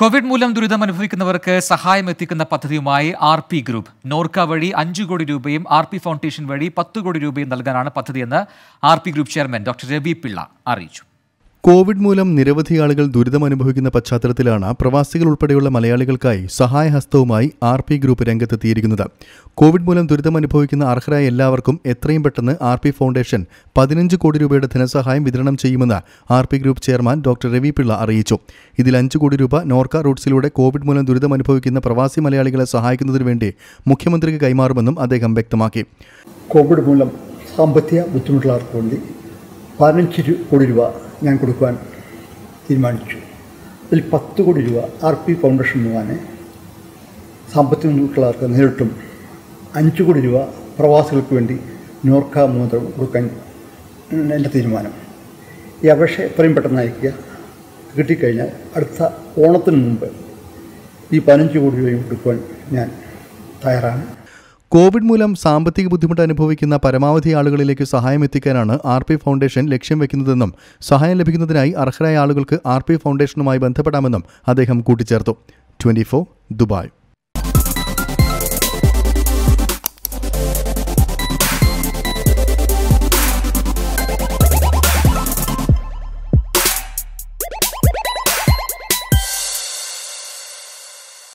Covid മൂലം ദുരിതം അനുഭവിക്കുന്നവർക്ക് സഹായം എത്തിക്കുന്ന പദ്ധതിയുമായി ആർ പി ഗ്രൂപ്പ് നോർക്ക വഴി അഞ്ചു കോടി രൂപയും ആർ പി ഫൗണ്ടേഷൻ വഴി പത്ത് കോടി രൂപയും നൽകാനാണ് പദ്ധതിയെന്ന് R P group chairman doctor Ravi Pillai അറിയിച്ചു കോവിഡ് മൂലം നിരവധി ആളുകൾ ദുരിതമനുഭവിക്കുന്ന പശ്ചാത്തലത്തിലാണ് പ്രവാസികൾ ഉൾപ്പെടെയുള്ള മലയാളികൾക്കായി സഹായഹസ്തവുമായി ആർ പി ഗ്രൂപ്പ് രംഗത്തെത്തിയിരിക്കുന്നത് കോവിഡ് മൂലം ദുരിതമനുഭവിക്കുന്ന അർഹരായ എല്ലാവർക്കും എത്രയും പെട്ടെന്ന് ആർ പി ഫൗണ്ടേഷൻ പതിനഞ്ച് കോടി രൂപയുടെ ധനസഹായം വിതരണം ചെയ്യുമെന്ന് R P group chairman doctor Ravi Pillai അറിയിച്ചു ഇതിൽ അഞ്ച് കോടി രൂപ നോർക്ക റൂട്ട്സിലൂടെ കോവിഡ് മൂലം ദുരിതമനുഭവിക്കുന്ന പ്രവാസി മലയാളികളെ സഹായിക്കുന്നതിനു വേണ്ടി മുഖ്യമന്ത്രിക്ക് കൈമാറുമെന്നും അദ്ദേഹം വ്യക്തമാക്കി കോവിഡ് മൂലം സാമ്പത്തിക ബുദ്ധിമുട്ടുള്ളവർക്ക് വേണ്ടി പതിനഞ്ച് കോടി രൂപ ഞാൻ കൊടുക്കുവാൻ തീരുമാനിച്ചു അതിൽ പത്ത് കോടി രൂപ ആർ പി ഫൗണ്ടേഷൻ മുഖാനെ സാമ്പത്തിക ബുദ്ധിമുട്ടുള്ളവർക്ക് നേരിട്ടും അഞ്ച് കോടി രൂപ പ്രവാസികൾക്ക് വേണ്ടി നോർക്ക മുഖം കൊടുക്കാൻ എൻ്റെ തീരുമാനം ഈ അപേക്ഷ എത്രയും പെട്ടെന്ന് അയക്കുക കിട്ടിക്കഴിഞ്ഞാൽ അടുത്ത ഓണത്തിന് മുമ്പ് ഈ പതിനഞ്ച് കോടി രൂപയും കൊടുക്കുവാൻ ഞാൻ തയ്യാറാണ് കോവിഡ് മൂലം സാമ്പത്തിക ബുദ്ധിമുട്ട് അനുഭവിക്കുന്ന പരമാവധി ആളുകളിലേക്ക് സഹായം എത്തിക്കാനാണ് ആർ പി ഫൗണ്ടേഷൻ ലക്ഷ്യം വെക്കുന്നതെന്നും സഹായം ലഭിക്കുന്നതിനായി അർഹരായ ആളുകൾക്ക് ആർ പി ഫൗണ്ടേഷനുമായി ബന്ധപ്പെടാമെന്നും അദ്ദേഹം കൂട്ടിച്ചേർത്തു ട്വന്റി ദുബായ്